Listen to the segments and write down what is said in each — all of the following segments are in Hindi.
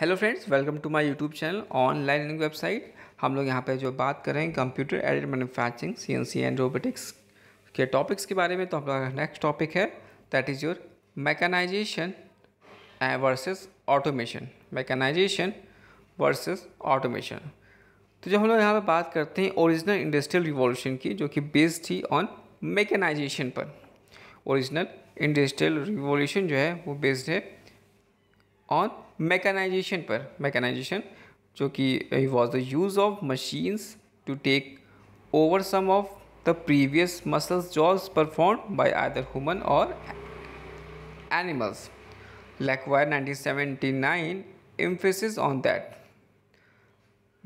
Hello friends welcome to my YouTube channel online learning website हम लोग यहाँ पे जो बात कर रहे हैं computer aided manufacturing CNC and robotics के टॉपिक्स के बारे में तो हम लोग नेक्स्ट टॉपिक है that is your mechanisation versus automation mechanisation versus automation तो जब हम लोग यहाँ पर बात करते हैं ओरिजिनल इंडस्ट्रियल रिवोल्यूशन की जो कि बेस्ड थी ऑन मैकेनाइजेशन पर ओरिजिनल इंडस्ट्रियल रिवोल्यूशन जो है वो बेस्ड है on mechanization per mechanization जो कि uh, was the use of machines to take over some of the previous muscles, jobs performed by either human or animals. Lacroix 1979 emphasis on that.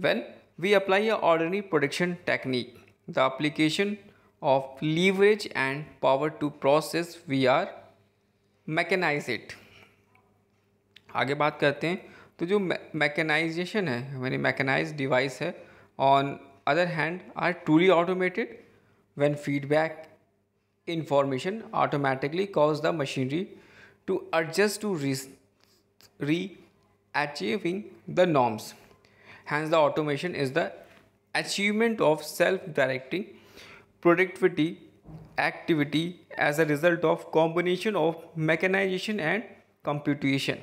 When we apply a ordinary production technique, the application of leverage and power to process we are mechanize it. आगे बात करते हैं तो जो मैकेनाइजेशन है यानी मैकेनाइज डिवाइस है on other hand are truly automated when feedback information automatically cause the machinery to adjust to re re achieving the norms hence the automation is the achievement of self directing productivity activity as a result of combination of mechanisation and computation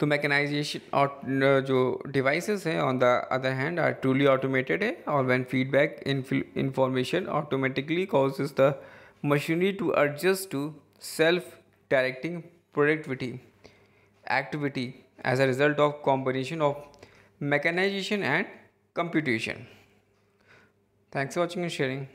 तो मैकेनाइजेशन uh, और जो डिवाइसेस हैं on the other hand are truly automated है और when feedback information automatically causes the machinery to adjust to self directing productivity activity as a result of combination of mechanisation and computation thanks for watching and sharing